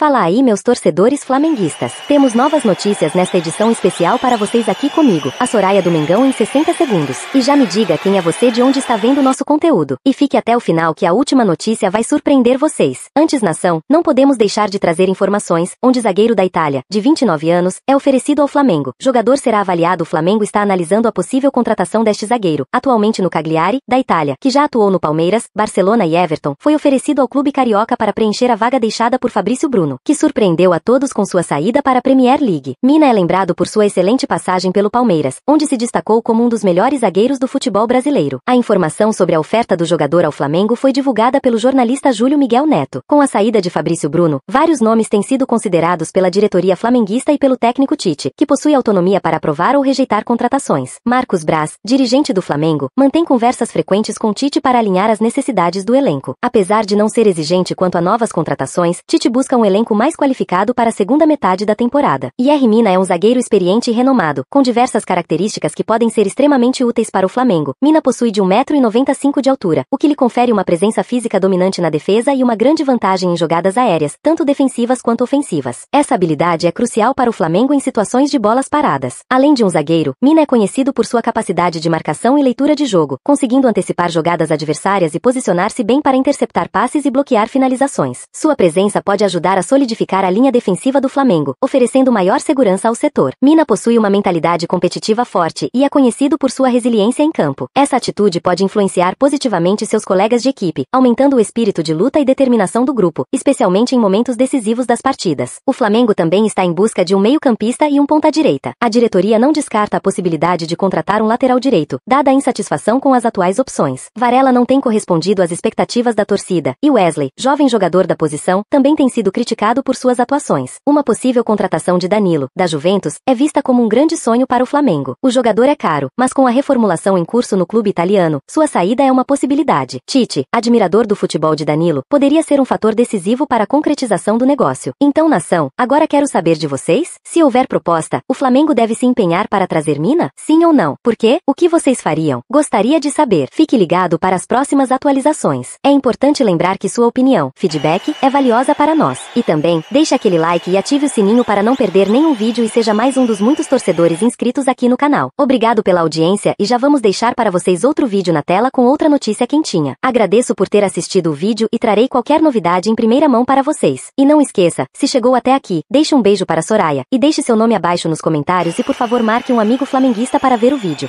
Fala aí, meus torcedores flamenguistas. Temos novas notícias nesta edição especial para vocês aqui comigo, a Soraya do Mengão em 60 segundos. E já me diga quem é você de onde está vendo nosso conteúdo. E fique até o final que a última notícia vai surpreender vocês. Antes, nação, não podemos deixar de trazer informações onde zagueiro da Itália, de 29 anos, é oferecido ao Flamengo. Jogador será avaliado. O Flamengo está analisando a possível contratação deste zagueiro, atualmente no Cagliari, da Itália, que já atuou no Palmeiras, Barcelona e Everton. Foi oferecido ao clube carioca para preencher a vaga deixada por Fabrício Bruno que surpreendeu a todos com sua saída para a Premier League. Mina é lembrado por sua excelente passagem pelo Palmeiras, onde se destacou como um dos melhores zagueiros do futebol brasileiro. A informação sobre a oferta do jogador ao Flamengo foi divulgada pelo jornalista Júlio Miguel Neto. Com a saída de Fabrício Bruno, vários nomes têm sido considerados pela diretoria flamenguista e pelo técnico Tite, que possui autonomia para aprovar ou rejeitar contratações. Marcos Braz, dirigente do Flamengo, mantém conversas frequentes com Tite para alinhar as necessidades do elenco. Apesar de não ser exigente quanto a novas contratações, Tite busca um elenco elenco mais qualificado para a segunda metade da temporada. E R. Mina é um zagueiro experiente e renomado, com diversas características que podem ser extremamente úteis para o Flamengo. Mina possui de 1,95m de altura, o que lhe confere uma presença física dominante na defesa e uma grande vantagem em jogadas aéreas, tanto defensivas quanto ofensivas. Essa habilidade é crucial para o Flamengo em situações de bolas paradas. Além de um zagueiro, Mina é conhecido por sua capacidade de marcação e leitura de jogo, conseguindo antecipar jogadas adversárias e posicionar-se bem para interceptar passes e bloquear finalizações. Sua presença pode ajudar a para solidificar a linha defensiva do Flamengo, oferecendo maior segurança ao setor. Mina possui uma mentalidade competitiva forte e é conhecido por sua resiliência em campo. Essa atitude pode influenciar positivamente seus colegas de equipe, aumentando o espírito de luta e determinação do grupo, especialmente em momentos decisivos das partidas. O Flamengo também está em busca de um meio-campista e um ponta-direita. A diretoria não descarta a possibilidade de contratar um lateral direito, dada a insatisfação com as atuais opções. Varela não tem correspondido às expectativas da torcida, e Wesley, jovem jogador da posição, também tem sido criticado criticado por suas atuações. Uma possível contratação de Danilo, da Juventus, é vista como um grande sonho para o Flamengo. O jogador é caro, mas com a reformulação em curso no clube italiano, sua saída é uma possibilidade. Tite, admirador do futebol de Danilo, poderia ser um fator decisivo para a concretização do negócio. Então, nação, agora quero saber de vocês? Se houver proposta, o Flamengo deve se empenhar para trazer Mina? Sim ou não? Por quê? O que vocês fariam? Gostaria de saber. Fique ligado para as próximas atualizações. É importante lembrar que sua opinião, feedback, é valiosa para nós. E e também, deixe aquele like e ative o sininho para não perder nenhum vídeo e seja mais um dos muitos torcedores inscritos aqui no canal. Obrigado pela audiência e já vamos deixar para vocês outro vídeo na tela com outra notícia quentinha. Agradeço por ter assistido o vídeo e trarei qualquer novidade em primeira mão para vocês. E não esqueça, se chegou até aqui, deixe um beijo para Soraya e deixe seu nome abaixo nos comentários e por favor marque um amigo flamenguista para ver o vídeo.